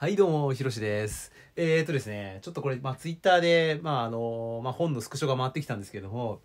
はい、どうも、ひろしです。えー、っとですね、ちょっとこれ、まあ、ツイッターで、まあ、あの、まあ、本のスクショが回ってきたんですけども、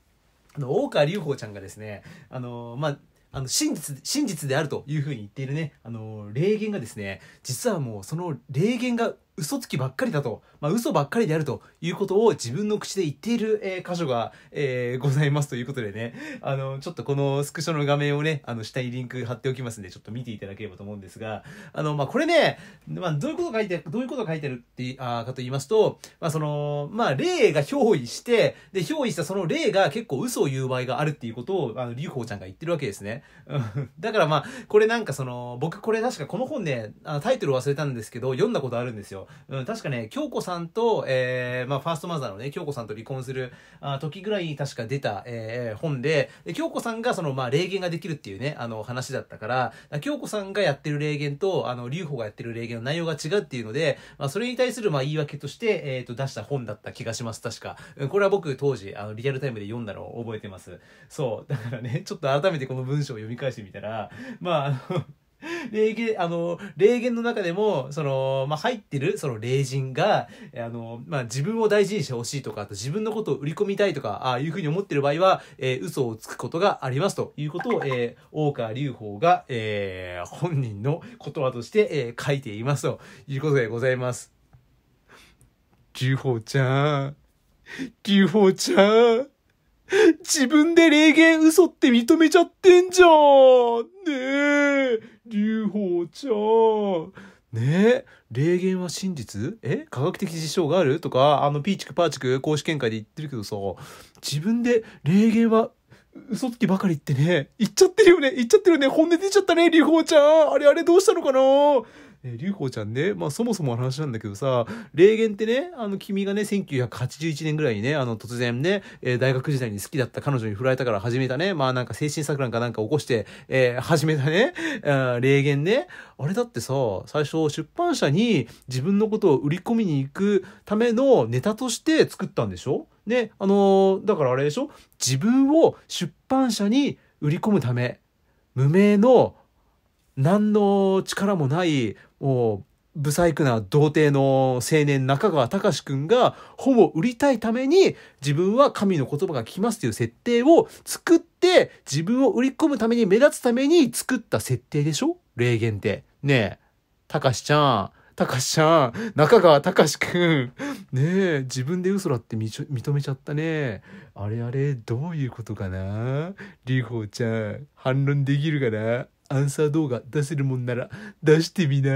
あの、大川隆法ちゃんがですね、あの、まあ、あの、真実、真実であるというふうに言っているね、あの、霊言がですね、実はもう、その霊言が嘘つきばっかりだと、まあ、嘘ばっかりであるということを自分の口で言っている、えー、箇所が、えー、ございますということでね、あの、ちょっとこのスクショの画面をね、あの、下にリンク貼っておきますんで、ちょっと見ていただければと思うんですが、あの、まあ、これね、まあ、どういうこと書いて、どういうこと書いてるって、あかと言いますと、まあ、その、まあ、例が憑依して、で、憑依したその例が結構嘘を言う場合があるっていうことを、あの、リュウちゃんが言ってるわけですね。だからまあ、これなんかその、僕これ確かこの本ね、あタイトル忘れたんですけど、読んだことあるんですよ。うん、確かね、京子さんと、えー、まあ、ファーストマザーのね、京子さんと離婚するあ時ぐらいに確か出た、えー、本でで、京子さんがその、まあ、霊言ができるっていうね、あの、話だったから、から京子さんがやってる霊言と、あの、劉邦がやってる霊言の内容が違うっていうので、まあ、それに対する、まあ、言い訳として、えっ、ー、と、出した本だった気がします、確か。うん、これは僕、当時、あの、リアルタイムで読んだのを覚えてます。そう。だからね、ちょっと改めてこの文章を読み返してみたら、まあ、あの霊言、あの、霊言の中でも、その、まあ、入ってる、その霊人が、あの、まあ、自分を大事にしてほしいとか、あと自分のことを売り込みたいとか、ああいうふうに思ってる場合は、えー、嘘をつくことがありますということを、えー、大川隆法が、えー、本人の言葉として、えー、書いていますということでございます。隆法ちゃん。隆法ちゃん。自分で霊言嘘って認めちゃってんじゃん。ねえ。流鳳ちゃん。ねえ、霊言は真実え科学的事象があるとか、あの、ピーチクパーチク公式見解で言ってるけどさ、自分で霊言は嘘つきばかりってね、言っちゃってるよね、言っちゃってるよね、本音出ちゃったね、流鳳ちゃん。あれあれどうしたのかなえ、流行ちゃんね、まあそもそもの話なんだけどさ、霊言ってね、あの君がね、1981年ぐらいにね、あの突然ね、えー、大学時代に好きだった彼女に振られたから始めたね、まあなんか精神錯乱かなんか起こして、えー、始めたね、あ霊言ね、あれだってさ、最初出版社に自分のことを売り込みに行くためのネタとして作ったんでしょね、あのー、だからあれでしょ自分を出版社に売り込むため、無名の何の力もないもう不細工な童貞の青年中川隆く君が本を売りたいために自分は神の言葉が聞きますという設定を作って自分を売り込むために目立つために作った設定でしょ霊言って。ねえ、隆ちゃん。たかしちゃん、中川たかしくん。ねえ、自分で嘘だって認めちゃったね。あれあれ、どういうことかなりほちゃん、反論できるかなアンサー動画出せるもんなら出してみな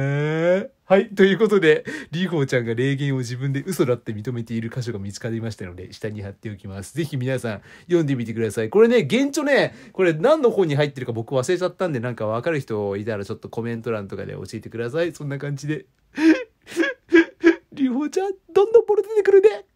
はい。ということで、リーホーちゃんが霊言を自分で嘘だって認めている箇所が見つかりましたので、下に貼っておきます。ぜひ皆さん、読んでみてください。これね、現著ね、これ何の本に入ってるか僕忘れちゃったんで、なんかわかる人いたらちょっとコメント欄とかで教えてください。そんな感じで。リーホーちゃん、どんどんボロ出てくるね。